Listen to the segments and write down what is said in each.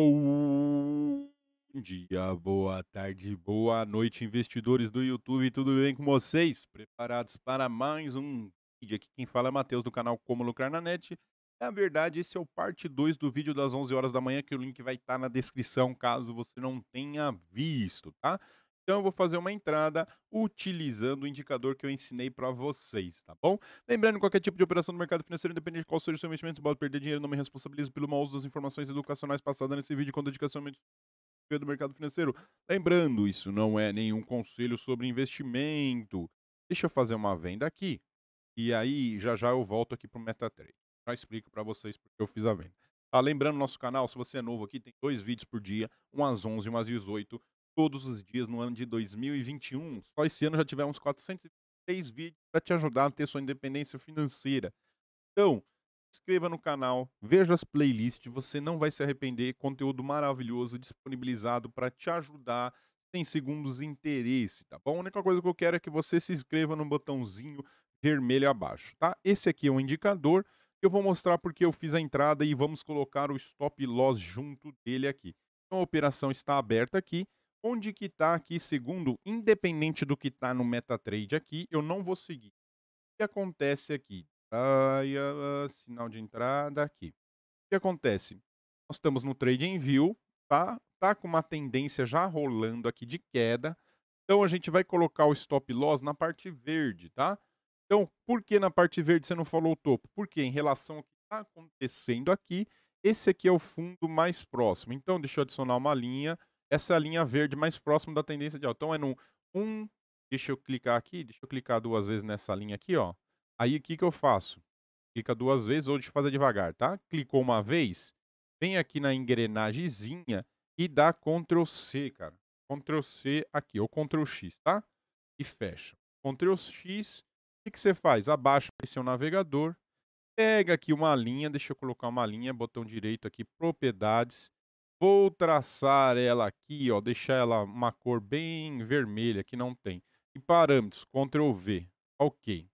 Bom dia, boa tarde, boa noite, investidores do YouTube, tudo bem com vocês? Preparados para mais um vídeo aqui? Quem fala é Matheus do canal Como Lucrar na Net. Na verdade, esse é o parte 2 do vídeo das 11 horas da manhã, que o link vai estar tá na descrição caso você não tenha visto, tá? Então eu vou fazer uma entrada utilizando o indicador que eu ensinei para vocês, tá bom? Lembrando, qualquer tipo de operação do mercado financeiro, independente de qual seja o seu investimento, pode perder dinheiro, não me responsabilizo pelo mau uso das informações educacionais passadas nesse vídeo com dedicação do mercado financeiro. Lembrando, isso não é nenhum conselho sobre investimento. Deixa eu fazer uma venda aqui e aí já já eu volto aqui para o MetaTrade. Já explico para vocês porque eu fiz a venda. Tá, lembrando, nosso canal, se você é novo aqui, tem dois vídeos por dia, um às 11 e um às 18 todos os dias no ano de 2021. Só esse ano já tivemos 403 vídeos para te ajudar a ter sua independência financeira. Então, se inscreva no canal, veja as playlists, você não vai se arrepender. Conteúdo maravilhoso disponibilizado para te ajudar sem segundos interesse, tá bom? A única coisa que eu quero é que você se inscreva no botãozinho vermelho abaixo, tá? Esse aqui é um indicador eu vou mostrar porque eu fiz a entrada e vamos colocar o stop loss junto dele aqui. Então a operação está aberta aqui onde que está aqui, segundo, independente do que está no MetaTrade aqui, eu não vou seguir. O que acontece aqui? Ah, sinal de entrada aqui. O que acontece? Nós estamos no Trade em View, tá? Tá com uma tendência já rolando aqui de queda. Então a gente vai colocar o stop loss na parte verde, tá? Então, por que na parte verde você não falou o topo? Porque em relação ao que está acontecendo aqui, esse aqui é o fundo mais próximo. Então, deixa eu adicionar uma linha essa linha verde mais próxima da tendência de alta. Então é no 1, deixa eu clicar aqui, deixa eu clicar duas vezes nessa linha aqui, ó. Aí o que, que eu faço? Clica duas vezes, ou deixa eu fazer devagar, tá? Clicou uma vez, vem aqui na engrenagemzinha e dá Ctrl C, cara. Ctrl C aqui, ou Ctrl X, tá? E fecha. Ctrl X, o que, que você faz? Abaixa seu navegador, pega aqui uma linha, deixa eu colocar uma linha, botão direito aqui, propriedades, Vou traçar ela aqui, ó, deixar ela uma cor bem vermelha, que não tem. E parâmetros, Ctrl V. Ok.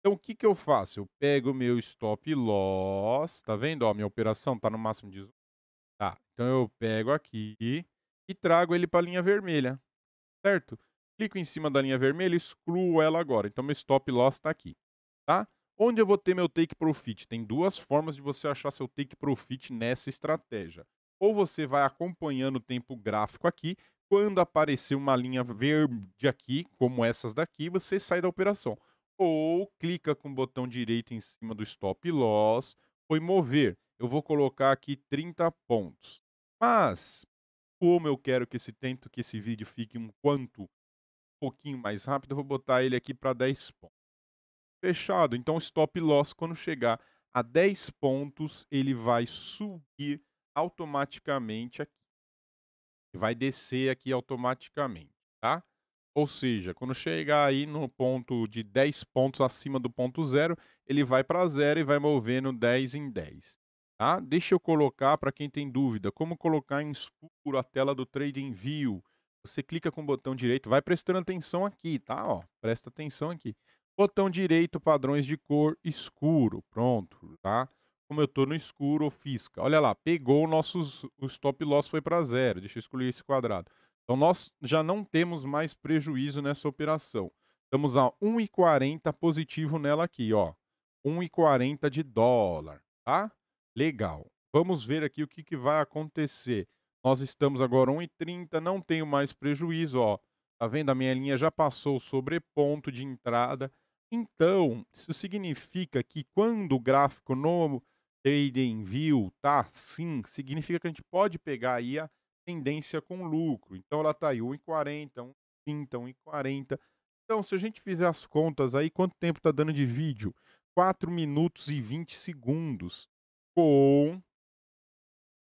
Então, o que, que eu faço? Eu pego meu stop loss, tá vendo? Ó, minha operação tá no máximo de... Tá, então eu pego aqui e trago ele para a linha vermelha, certo? Clico em cima da linha vermelha e excluo ela agora. Então, meu stop loss está aqui, tá? Onde eu vou ter meu take profit? Tem duas formas de você achar seu take profit nessa estratégia ou você vai acompanhando o tempo gráfico aqui. Quando aparecer uma linha verde aqui, como essas daqui, você sai da operação. Ou clica com o botão direito em cima do stop loss, foi mover. Eu vou colocar aqui 30 pontos. Mas, como eu quero que esse tento que esse vídeo fique um quanto um pouquinho mais rápido, eu vou botar ele aqui para 10 pontos. Fechado. Então, stop loss, quando chegar a 10 pontos, ele vai subir automaticamente aqui. Vai descer aqui automaticamente, tá? Ou seja, quando chegar aí no ponto de 10 pontos acima do ponto zero, ele vai para zero e vai movendo 10 em 10. Tá? Deixa eu colocar para quem tem dúvida, como colocar em escuro a tela do Trading View. Você clica com o botão direito, vai prestando atenção aqui, tá? Ó, presta atenção aqui. Botão direito, padrões de cor escuro, pronto, tá? como eu estou no escuro, fisca. Olha lá, pegou o nosso o stop loss foi para zero. Deixa eu escolher esse quadrado. Então nós já não temos mais prejuízo nessa operação. Estamos a 1,40 positivo nela aqui, ó. 1,40 de dólar, tá? Legal. Vamos ver aqui o que, que vai acontecer. Nós estamos agora 1,30, não tenho mais prejuízo, ó. Tá vendo? A minha linha já passou sobre ponto de entrada. Então, isso significa que quando o gráfico novo trading view tá sim, significa que a gente pode pegar aí a tendência com lucro. Então ela tá aí 1,40, 1,30, 1,40. Então se a gente fizer as contas aí, quanto tempo tá dando de vídeo? 4 minutos e 20 segundos com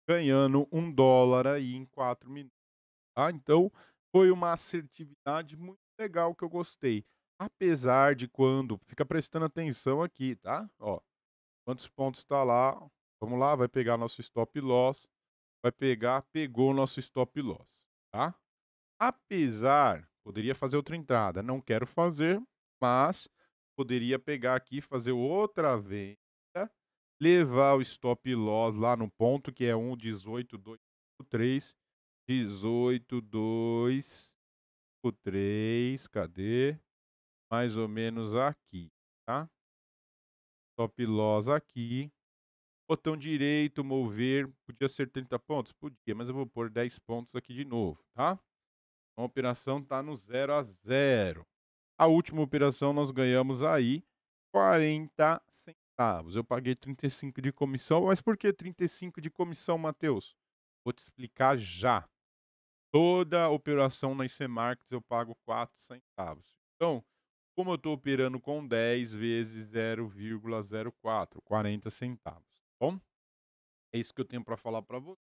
ganhando um dólar aí em 4 minutos. Tá? Então foi uma assertividade muito legal que eu gostei. Apesar de quando, fica prestando atenção aqui, tá? Ó, Quantos pontos está lá? Vamos lá, vai pegar nosso stop loss. Vai pegar, pegou nosso stop loss, tá? Apesar, poderia fazer outra entrada, não quero fazer, mas poderia pegar aqui, fazer outra venda, levar o stop loss lá no ponto que é 1, 18, 2, 3, 18, 2, 3, cadê? Mais ou menos aqui, tá? Top loss aqui. Botão direito, mover. Podia ser 30 pontos? Podia, mas eu vou pôr 10 pontos aqui de novo, tá? Então, a operação tá no 0 a 0. A última operação nós ganhamos aí 40 centavos. Eu paguei 35 de comissão, mas por que 35 de comissão, Matheus? Vou te explicar já. Toda operação na IC Markets eu pago 4 centavos. Então, como eu estou operando com 10 vezes 0,04, 40 centavos. Tá bom, é isso que eu tenho para falar para você.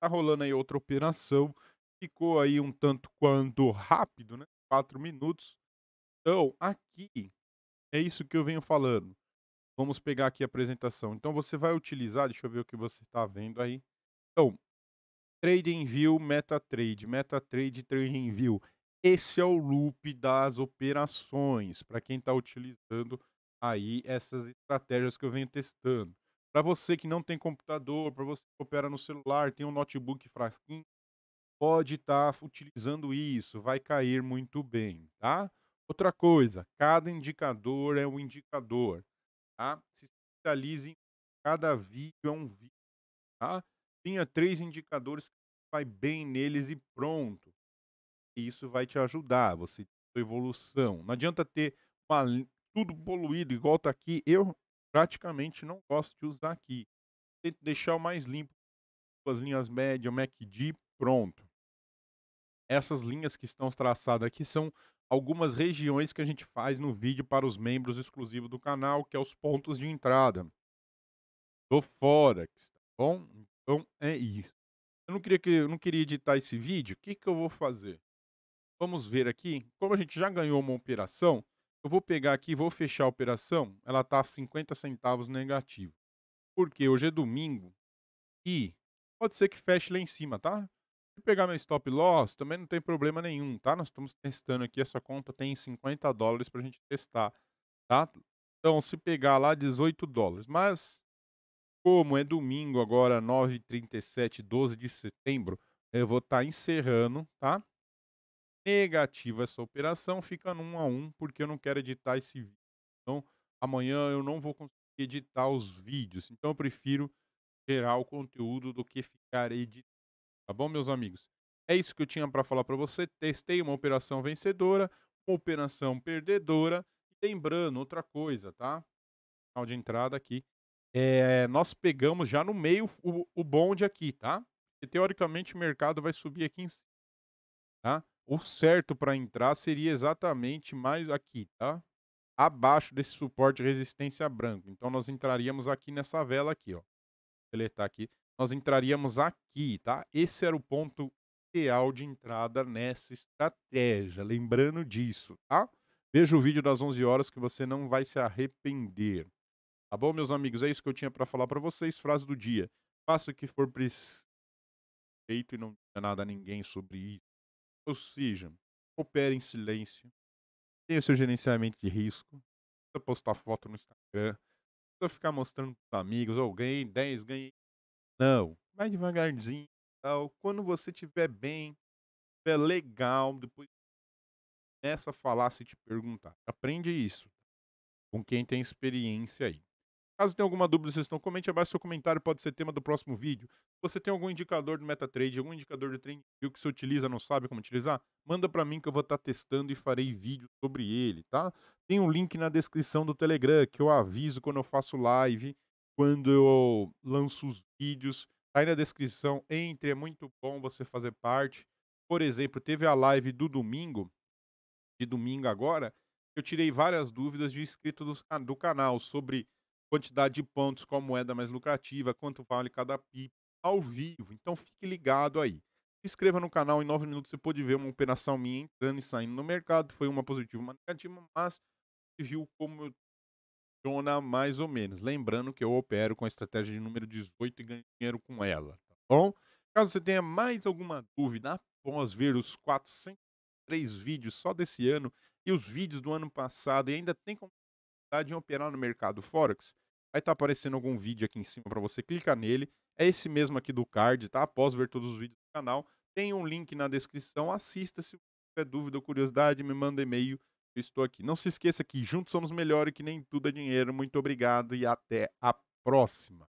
Tá rolando aí outra operação. Ficou aí um tanto quanto rápido, né? 4 minutos. Então, aqui é isso que eu venho falando. Vamos pegar aqui a apresentação. Então, você vai utilizar, deixa eu ver o que você está vendo aí. Então, TradingView, MetaTrade, MetaTrade, TradingView. Esse é o loop das operações, para quem está utilizando aí essas estratégias que eu venho testando. Para você que não tem computador, para você que opera no celular, tem um notebook frasquinho, pode estar tá utilizando isso, vai cair muito bem, tá? Outra coisa, cada indicador é um indicador, tá? Se especialize em cada vídeo é um vídeo, tá? Tenha três indicadores que vai bem neles e pronto e isso vai te ajudar, você sua evolução. Não adianta ter uma, tudo poluído igual tá aqui. Eu praticamente não gosto de usar aqui. Tento deixar o mais limpo, as linhas médias, MACD, pronto. Essas linhas que estão traçadas aqui são algumas regiões que a gente faz no vídeo para os membros exclusivos do canal, que é os pontos de entrada do Forex, tá bom? Então é isso. Eu não queria, que, eu não queria editar esse vídeo, o que, que eu vou fazer? Vamos ver aqui. Como a gente já ganhou uma operação, eu vou pegar aqui vou fechar a operação. Ela está 50 centavos negativo. Porque hoje é domingo e pode ser que feche lá em cima, tá? Se pegar meu stop loss, também não tem problema nenhum, tá? Nós estamos testando aqui, essa conta tem 50 dólares para a gente testar, tá? Então, se pegar lá, 18 dólares. Mas, como é domingo agora, 9h37, 12 de setembro, eu vou estar tá encerrando, tá? negativa essa operação, fica num a um, porque eu não quero editar esse vídeo. Então, amanhã eu não vou conseguir editar os vídeos. Então, eu prefiro gerar o conteúdo do que ficar editando. Tá bom, meus amigos? É isso que eu tinha para falar para você. Testei uma operação vencedora, uma operação perdedora. Lembrando, outra coisa, tá? Final de entrada aqui. É, nós pegamos já no meio o, o bonde aqui, tá? E, teoricamente o mercado vai subir aqui em cima, tá? O certo para entrar seria exatamente mais aqui, tá? Abaixo desse suporte de resistência branco. Então nós entraríamos aqui nessa vela aqui, ó. Deletar aqui. Nós entraríamos aqui, tá? Esse era o ponto ideal de entrada nessa estratégia. Lembrando disso, tá? Veja o vídeo das 11 horas que você não vai se arrepender. Tá bom, meus amigos? É isso que eu tinha para falar para vocês. Frase do dia. Faça o que for preciso e não diga nada a ninguém sobre isso. Ou seja, opera em silêncio, tenha o seu gerenciamento de risco, precisa postar foto no Instagram, precisa ficar mostrando para os amigos, ou oh, ganhei 10, ganhei. Não, vai devagarzinho. Tal. Quando você estiver bem, estiver legal, depois começa a falar se te perguntar. Aprende isso tá? com quem tem experiência aí. Caso tenha alguma dúvida ou sugestão, comente abaixo. Seu comentário pode ser tema do próximo vídeo. Se você tem algum indicador do MetaTrader, algum indicador de trading que você utiliza, não sabe como utilizar, manda para mim que eu vou estar tá testando e farei vídeo sobre ele, tá? Tem um link na descrição do Telegram que eu aviso quando eu faço live, quando eu lanço os vídeos. Tá aí na descrição. Entre, é muito bom você fazer parte. Por exemplo, teve a live do domingo, de domingo agora, eu tirei várias dúvidas de inscritos do, ah, do canal sobre quantidade de pontos, qual moeda mais lucrativa, quanto vale cada PIB ao vivo. Então fique ligado aí. Se inscreva no canal, em 9 minutos você pode ver uma operação minha entrando e saindo no mercado. Foi uma positiva, uma negativa, mas você viu como funciona mais ou menos. Lembrando que eu opero com a estratégia de número 18 e ganho dinheiro com ela, tá bom? Caso você tenha mais alguma dúvida após ver os 403 vídeos só desse ano e os vídeos do ano passado e ainda tem como dificuldade tá em operar no mercado Forex, vai estar tá aparecendo algum vídeo aqui em cima para você clicar nele. É esse mesmo aqui do card, tá? Após ver todos os vídeos do canal, tem um link na descrição. Assista se tiver dúvida ou curiosidade, me manda e-mail. Eu estou aqui. Não se esqueça que juntos somos melhores, que nem tudo é dinheiro. Muito obrigado e até a próxima.